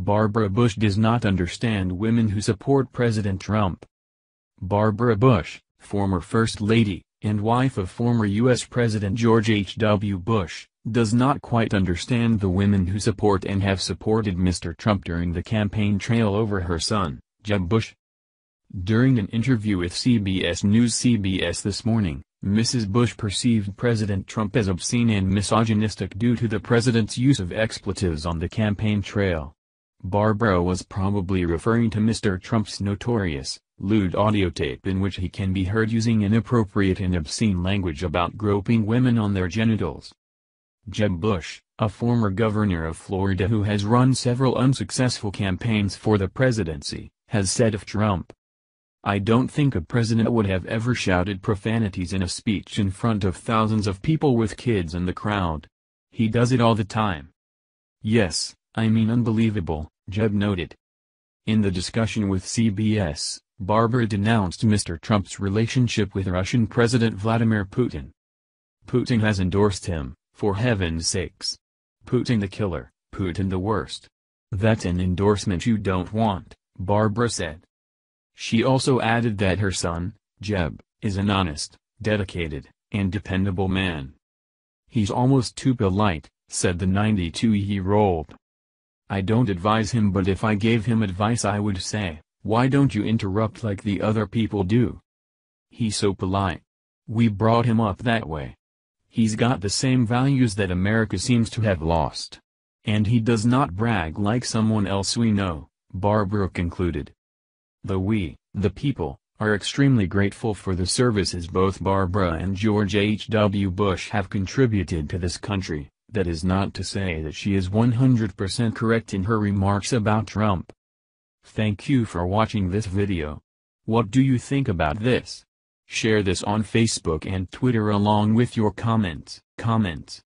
Barbara Bush does not understand women who support President Trump. Barbara Bush, former First Lady, and wife of former U.S. President George H.W. Bush, does not quite understand the women who support and have supported Mr. Trump during the campaign trail over her son, Jeb Bush. During an interview with CBS News CBS This Morning, Mrs. Bush perceived President Trump as obscene and misogynistic due to the president's use of expletives on the campaign trail. Barbara was probably referring to Mr. Trump's notorious, lewd audio tape, in which he can be heard using inappropriate and obscene language about groping women on their genitals. Jeb Bush, a former governor of Florida who has run several unsuccessful campaigns for the presidency, has said of Trump, I don't think a president would have ever shouted profanities in a speech in front of thousands of people with kids in the crowd. He does it all the time. Yes, I mean unbelievable, Jeb noted. In the discussion with CBS, Barber denounced Mr. Trump's relationship with Russian President Vladimir Putin. Putin has endorsed him, for heaven's sakes. Putin the killer, Putin the worst. That's an endorsement you don't want, Barbara said. She also added that her son, Jeb, is an honest, dedicated, and dependable man. He's almost too polite, said the 92-year-old. I don't advise him but if I gave him advice I would say, why don't you interrupt like the other people do? He's so polite. We brought him up that way. He's got the same values that America seems to have lost. And he does not brag like someone else we know, Barbara concluded. Though we, the people, are extremely grateful for the services both Barbara and George H. W. Bush have contributed to this country, that is not to say that she is 100% correct in her remarks about Trump. Thank you for watching this video. What do you think about this? Share this on Facebook and Twitter along with your comments. Comments.